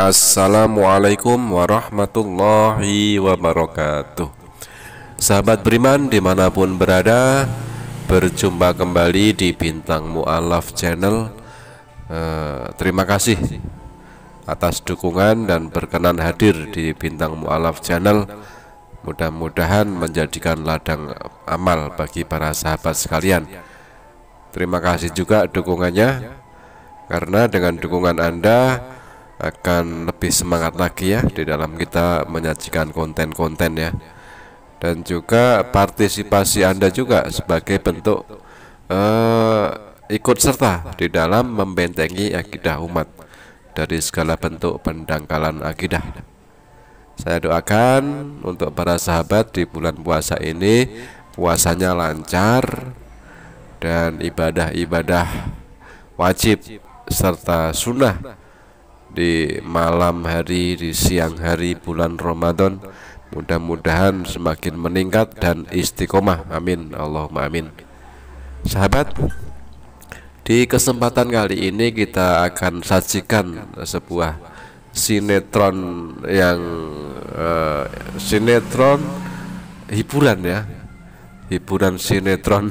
Assalamualaikum warahmatullahi wabarakatuh Sahabat beriman dimanapun berada Berjumpa kembali di Bintang Mu'alaf Channel eh, Terima kasih atas dukungan dan berkenan hadir di Bintang Mu'alaf Channel Mudah-mudahan menjadikan ladang amal bagi para sahabat sekalian Terima kasih juga dukungannya Karena dengan dukungan Anda akan lebih semangat lagi ya di dalam kita menyajikan konten-konten ya dan juga partisipasi Anda juga sebagai bentuk eh, ikut serta di dalam membentengi akidah umat dari segala bentuk pendangkalan akidah saya doakan untuk para sahabat di bulan puasa ini puasanya lancar dan ibadah-ibadah wajib serta sunnah di malam hari, di siang hari bulan Ramadan mudah-mudahan semakin meningkat dan istiqomah. Amin. Allahumma amin. Sahabat, di kesempatan kali ini kita akan sajikan sebuah sinetron yang uh, sinetron hiburan ya. Hiburan sinetron.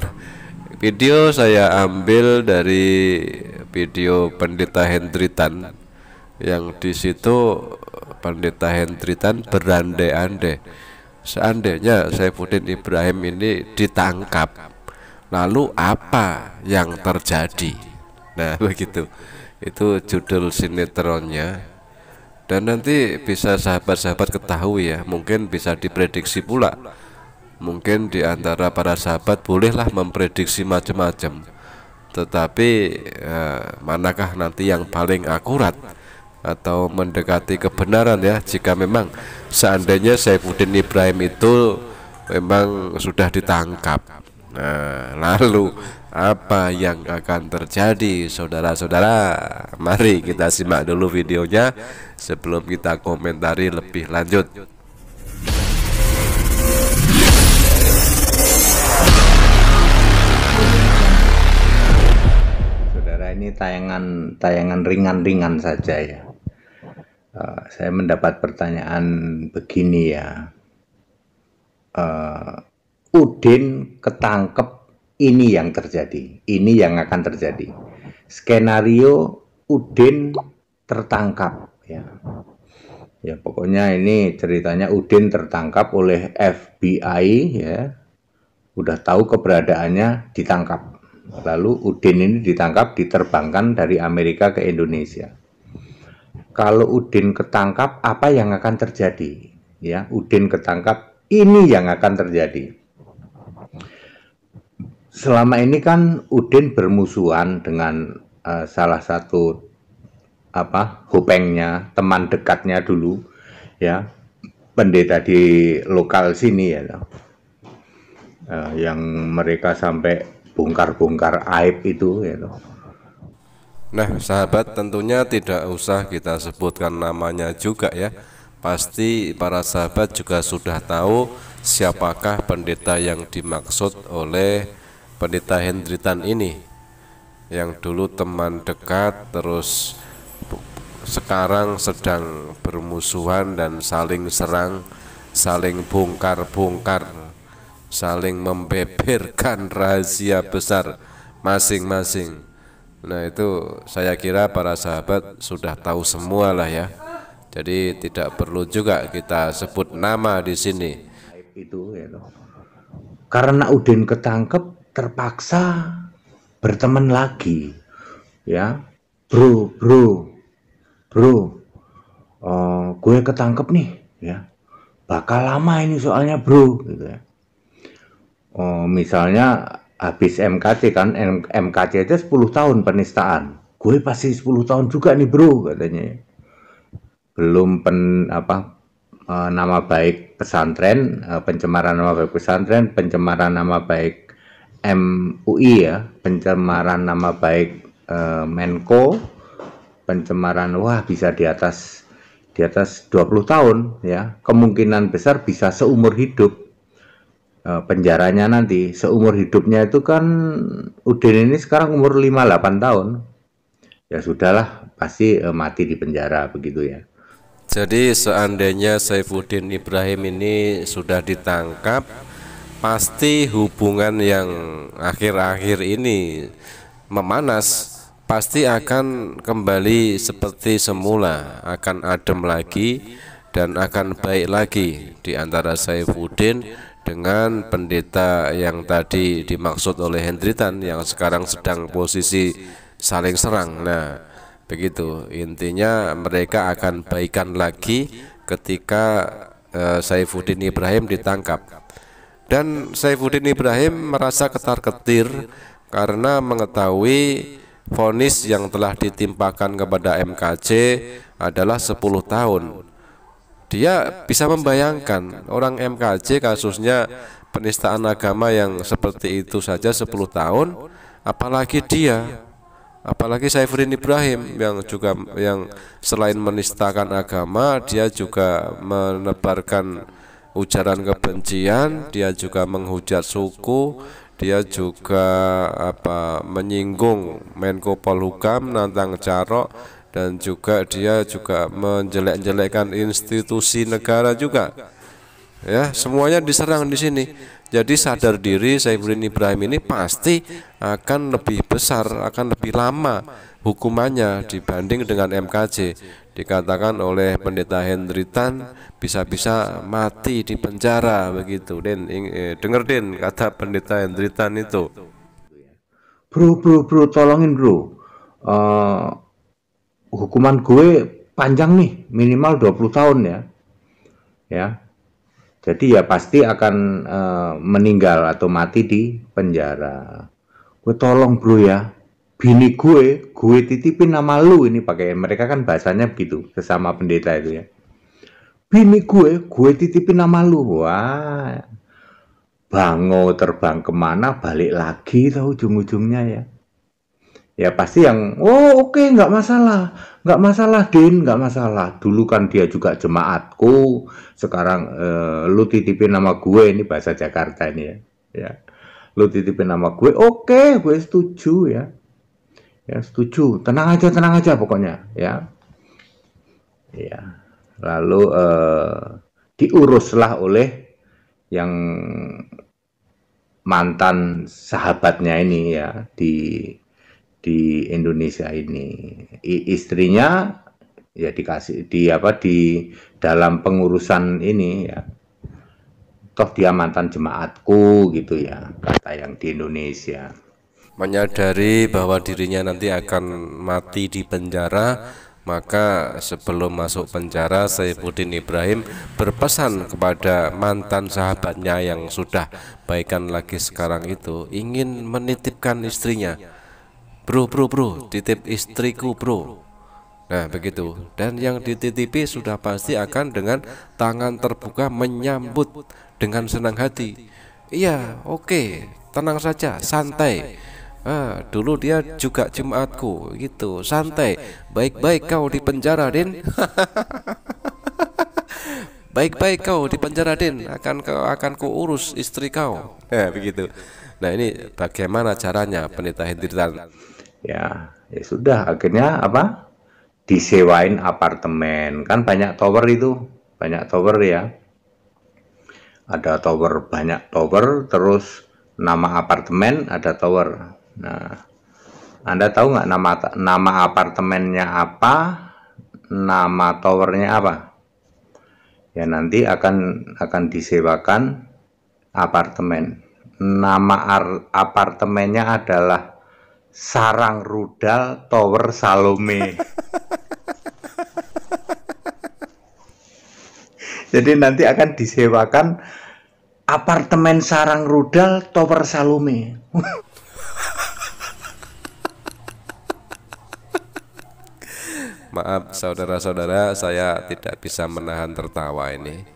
Video saya ambil dari video Pendeta Hendritan yang di situ Pendeta Hendritan berandai-andai seandainya saya Saifuddin Ibrahim ini ditangkap lalu apa yang terjadi nah begitu itu judul sinetronnya dan nanti bisa sahabat-sahabat ketahui ya mungkin bisa diprediksi pula mungkin diantara para sahabat bolehlah memprediksi macam-macam tetapi eh, manakah nanti yang paling akurat atau mendekati kebenaran ya jika memang seandainya Saifuddin Ibrahim itu memang sudah ditangkap nah lalu apa yang akan terjadi saudara-saudara mari kita simak dulu videonya sebelum kita komentari lebih lanjut saudara ini tayangan tayangan ringan-ringan saja ya uh, saya mendapat pertanyaan begini ya. Uh, Udin ketangkep ini yang terjadi, ini yang akan terjadi. Skenario Udin tertangkap ya. Ya pokoknya ini ceritanya Udin tertangkap oleh FBI ya. Udah tahu keberadaannya ditangkap. Lalu Udin ini ditangkap diterbangkan dari Amerika ke Indonesia kalau Udin ketangkap apa yang akan terjadi ya Udin ketangkap ini yang akan terjadi selama ini kan Udin bermusuhan dengan uh, salah satu apa hopengnya teman dekatnya dulu ya pendeta di lokal sini ya uh, yang mereka sampai bongkar-bongkar aib itu ya you know. Nah, sahabat tentunya tidak usah kita sebutkan namanya juga ya. Pasti para sahabat juga sudah tahu siapakah pendeta yang dimaksud oleh pendeta Hendritan ini. Yang dulu teman dekat terus sekarang sedang bermusuhan dan saling serang, saling bongkar-bongkar, saling membeberkan rahasia besar masing-masing Nah itu saya kira para sahabat sudah tahu semua lah ya. Jadi tidak perlu juga kita sebut nama di sini. Itu ya loh. Karena Udin ketangkep terpaksa berteman lagi ya. Bro, bro, bro, uh, gue ketangkep nih ya. Bakal lama ini soalnya bro gitu ya. Oh, misalnya habis MKC kan M MKC aja 10 tahun penistaan gue pasti 10 tahun juga nih bro katanya belum pen apa e, nama baik pesantren e, pencemaran nama baik pesantren pencemaran nama baik MUI ya pencemaran nama baik eh, Menko pencemaran wah bisa di atas di atas 20 tahun ya kemungkinan besar bisa seumur hidup Eh, penjaranya nanti seumur hidupnya itu kan Udin ini sekarang umur 58 tahun ya sudahlah pasti uh, mati di penjara begitu ya jadi seandainya Saifuddin Ibrahim ini sudah ditangkap pasti hubungan yang akhir-akhir ini memanas pasti akan kembali seperti semula akan adem lagi dan akan baik lagi di antara Saifuddin dengan pendeta yang tadi dimaksud oleh Hendritan yang sekarang sedang posisi saling serang. Nah, begitu. Intinya mereka akan baikan lagi ketika uh, Saifuddin Ibrahim ditangkap. Dan Saifuddin Ibrahim merasa ketar-ketir karena mengetahui vonis yang telah ditimpakan kepada MKC adalah 10 tahun dia bisa membayangkan orang MKJ kasusnya penistaan agama yang seperti itu saja 10 tahun apalagi dia apalagi Saifuddin Ibrahim yang juga yang selain menistakan agama dia juga menebarkan ujaran kebencian dia juga menghujat suku dia juga apa menyinggung Menko Polhukam nantang Carok dan juga dia juga menjelek-jelekkan institusi negara juga ya semuanya diserang di sini jadi sadar diri Saifuddin Ibrahim ini pasti akan lebih besar akan lebih lama hukumannya dibanding dengan MKJ dikatakan oleh pendeta Henry Tan bisa-bisa mati di penjara begitu Den eh, denger Den kata pendeta Henry Tan itu Bro bro bro tolongin bro uh, hukuman gue panjang nih minimal 20 tahun ya ya jadi ya pasti akan uh, meninggal atau mati di penjara gue tolong bro ya bini gue gue titipin nama lu ini pakai mereka kan bahasanya begitu sesama pendeta itu ya bini gue gue titipin nama lu wah bangau terbang kemana balik lagi tau ujung-ujungnya ya ya pasti yang oh oke okay, nggak masalah nggak masalah Din nggak masalah dulu kan dia juga jemaatku sekarang eh, lu titipin nama gue ini bahasa Jakarta ini ya ya lu titipin nama gue oke okay, gue setuju ya ya setuju tenang aja tenang aja pokoknya ya ya lalu eh, diuruslah oleh yang mantan sahabatnya ini ya di di Indonesia ini. I, istrinya ya dikasih di apa di dalam pengurusan ini ya. Toh dia mantan jemaatku gitu ya, kata yang di Indonesia. Menyadari bahwa dirinya nanti akan mati di penjara, maka sebelum masuk penjara Saifuddin Ibrahim berpesan kepada mantan sahabatnya yang sudah baikan lagi sekarang itu ingin menitipkan istrinya bro bro bro titip istriku bro Nah begitu Dan yang dititipi sudah pasti akan dengan tangan terbuka menyambut dengan senang hati Iya oke okay, tenang saja santai ah, Dulu dia juga jemaatku gitu santai Baik-baik kau di penjara Din Baik-baik kau di penjara Din akan kau akan ku urus istri kau Nah begitu Nah ini bagaimana caranya pendeta Hendritan ya ya sudah akhirnya apa disewain apartemen kan banyak tower itu banyak tower ya ada tower banyak tower terus nama apartemen ada tower nah anda tahu nggak nama nama apartemennya apa nama towernya apa ya nanti akan akan disewakan apartemen nama apartemennya adalah sarang rudal Tower Salome. Jadi nanti akan disewakan apartemen sarang rudal Tower Salome. Maaf saudara-saudara, saya tidak bisa menahan tertawa ini.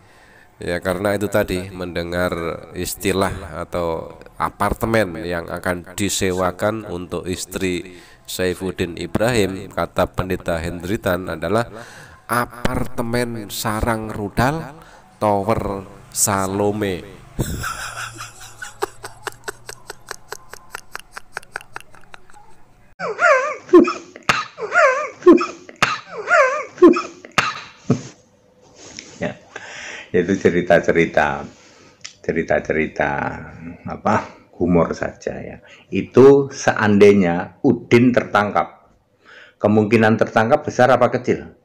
Ya karena itu tadi mendengar istilah atau apartemen yang akan disewakan untuk istri Saifuddin Ibrahim kata pendeta Hendritan adalah apartemen sarang rudal Tower Salome. itu cerita-cerita cerita-cerita apa humor saja ya itu seandainya Udin tertangkap kemungkinan tertangkap besar apa kecil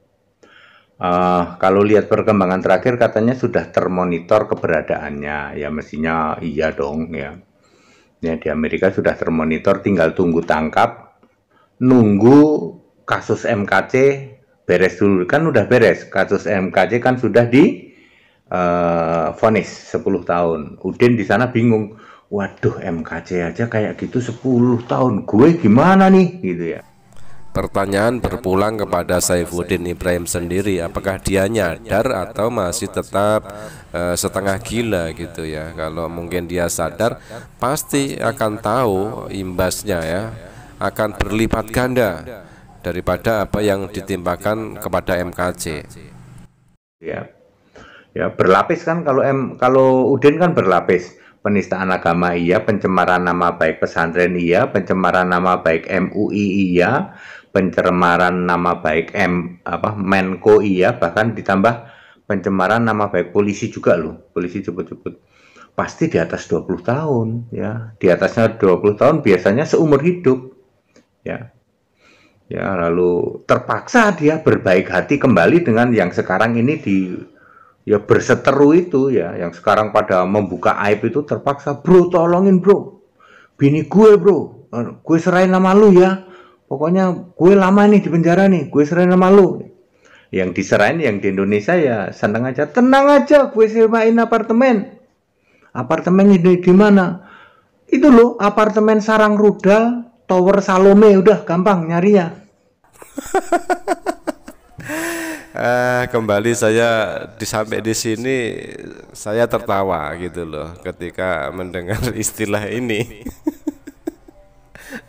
Uh, kalau lihat perkembangan terakhir katanya sudah termonitor keberadaannya ya mestinya iya dong ya ya di Amerika sudah termonitor tinggal tunggu tangkap nunggu kasus MKC beres dulu kan udah beres kasus MKC kan sudah di vonis eh, uh, 10 tahun. Udin di sana bingung. Waduh, MKC aja kayak gitu 10 tahun. Gue gimana nih gitu ya. Pertanyaan berpulang kepada Saifuddin Ibrahim sendiri, apakah dia nyadar atau masih tetap uh, setengah gila gitu ya? Kalau mungkin dia sadar, pasti akan tahu imbasnya ya, akan berlipat ganda daripada apa yang ditimpakan kepada MKC. Ya, ya berlapis kan kalau M kalau Udin kan berlapis penistaan agama iya pencemaran nama baik pesantren iya pencemaran nama baik MUI iya pencemaran nama baik M apa Menko iya bahkan ditambah pencemaran nama baik polisi juga loh polisi cepet-cepet pasti di atas 20 tahun ya di atasnya 20 tahun biasanya seumur hidup ya ya lalu terpaksa dia berbaik hati kembali dengan yang sekarang ini di ya berseteru itu ya yang sekarang pada membuka aib itu terpaksa bro tolongin bro bini gue bro anu, gue serahin nama lu ya pokoknya gue lama nih di penjara nih gue serahin nama lu yang diserahin yang di Indonesia ya seneng aja tenang aja gue sewain apartemen apartemen ini di mana itu loh apartemen sarang rudal tower salome udah gampang nyari ya eh, kembali saya disampai di sini saya tertawa gitu loh ketika mendengar istilah ini.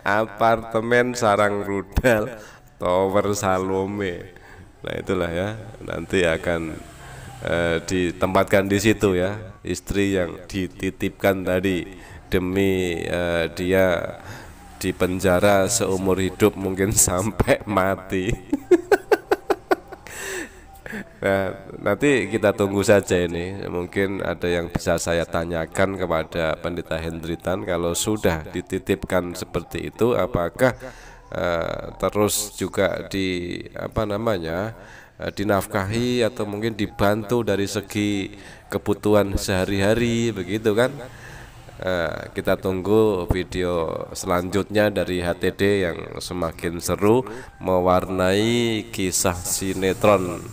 Apartemen sarang rudal Tower Salome. Nah itulah ya nanti akan eh, ditempatkan di situ ya istri yang dititipkan tadi demi eh, dia penjara seumur hidup mungkin sampai mati. Nah, nanti kita tunggu saja ini. Mungkin ada yang bisa saya tanyakan kepada Pendeta Hendritan kalau sudah dititipkan seperti itu apakah uh, terus juga di apa namanya? Uh, dinafkahi atau mungkin dibantu dari segi kebutuhan sehari-hari begitu kan? Uh, kita tunggu video selanjutnya dari HTD yang semakin seru mewarnai kisah sinetron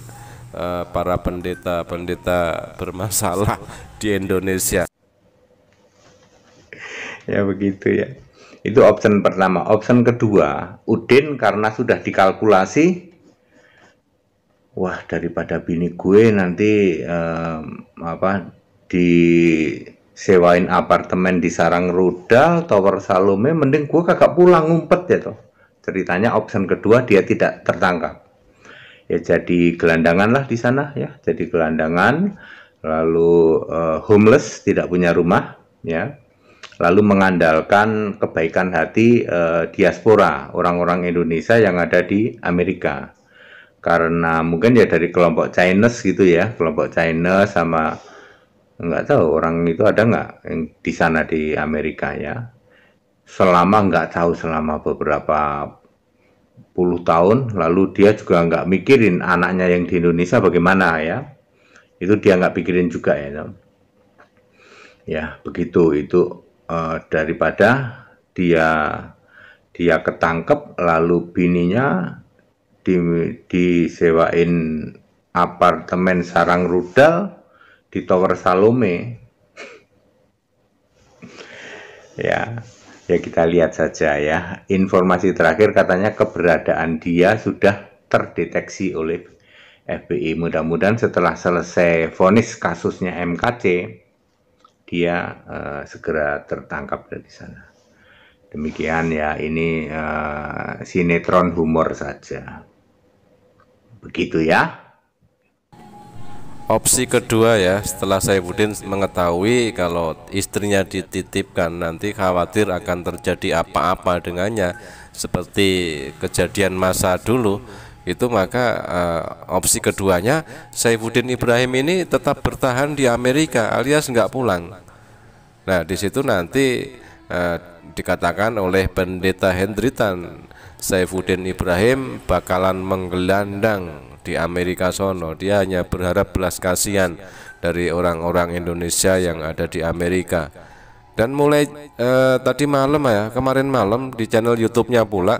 Eh, para pendeta-pendeta bermasalah di Indonesia. Ya begitu ya. Itu option pertama. Option kedua, Udin karena sudah dikalkulasi wah daripada bini gue nanti um, apa sewain apartemen di sarang rudal tower salome mending gue kagak pulang ngumpet ya toh ceritanya option kedua dia tidak tertangkap ya jadi gelandangan lah di sana ya jadi gelandangan lalu uh, homeless tidak punya rumah ya lalu mengandalkan kebaikan hati uh, diaspora orang-orang Indonesia yang ada di Amerika karena mungkin ya dari kelompok Chinese gitu ya kelompok China sama nggak tahu orang itu ada nggak di sana di Amerika ya selama nggak tahu selama beberapa puluh tahun lalu dia juga nggak mikirin anaknya yang di Indonesia bagaimana ya itu dia nggak pikirin juga ya ya begitu itu uh, daripada dia dia ketangkep lalu bininya di, disewain apartemen sarang rudal di Tower Salome ya Ya kita lihat saja ya. Informasi terakhir katanya keberadaan dia sudah terdeteksi oleh FBI. Mudah-mudahan setelah selesai vonis kasusnya MKC, dia uh, segera tertangkap dari sana. Demikian ya, ini uh, sinetron humor saja. Begitu ya. Opsi kedua ya, setelah Saifuddin mengetahui kalau istrinya dititipkan nanti khawatir akan terjadi apa-apa dengannya seperti kejadian masa dulu itu maka uh, opsi keduanya Saifuddin Ibrahim ini tetap bertahan di Amerika alias nggak pulang. Nah di situ nanti uh, dikatakan oleh pendeta Hendritan Saifuddin Ibrahim bakalan menggelandang di Amerika sono dia hanya berharap belas kasihan dari orang-orang Indonesia yang ada di Amerika dan mulai eh, tadi malam ya kemarin malam di channel YouTube-nya pula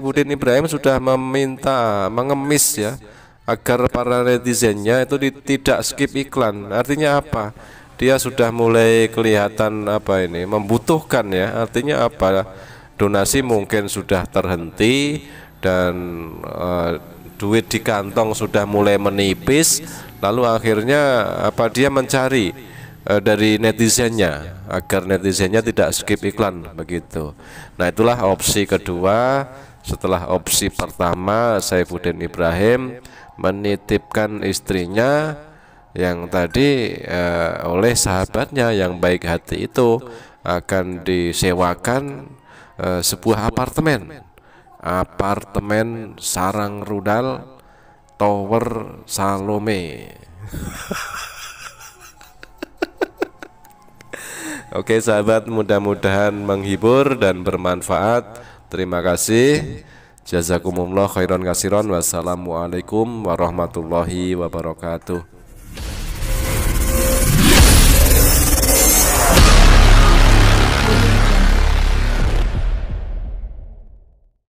Budin Ibrahim sudah meminta mengemis ya agar para netizennya itu tidak skip iklan artinya apa dia sudah mulai kelihatan apa ini membutuhkan ya artinya apa donasi mungkin sudah terhenti dan uh, duit di kantong sudah mulai menipis lalu akhirnya apa dia mencari uh, dari netizennya agar netizennya tidak skip iklan begitu nah itulah opsi kedua setelah opsi pertama Saifuddin Ibrahim menitipkan istrinya yang tadi uh, oleh sahabatnya yang baik hati itu akan disewakan uh, sebuah apartemen apartemen Sarang Rudal Tower Salome Oke sahabat mudah-mudahan menghibur dan bermanfaat Terima kasih Jazakumullah khairan kasiron Wassalamualaikum warahmatullahi wabarakatuh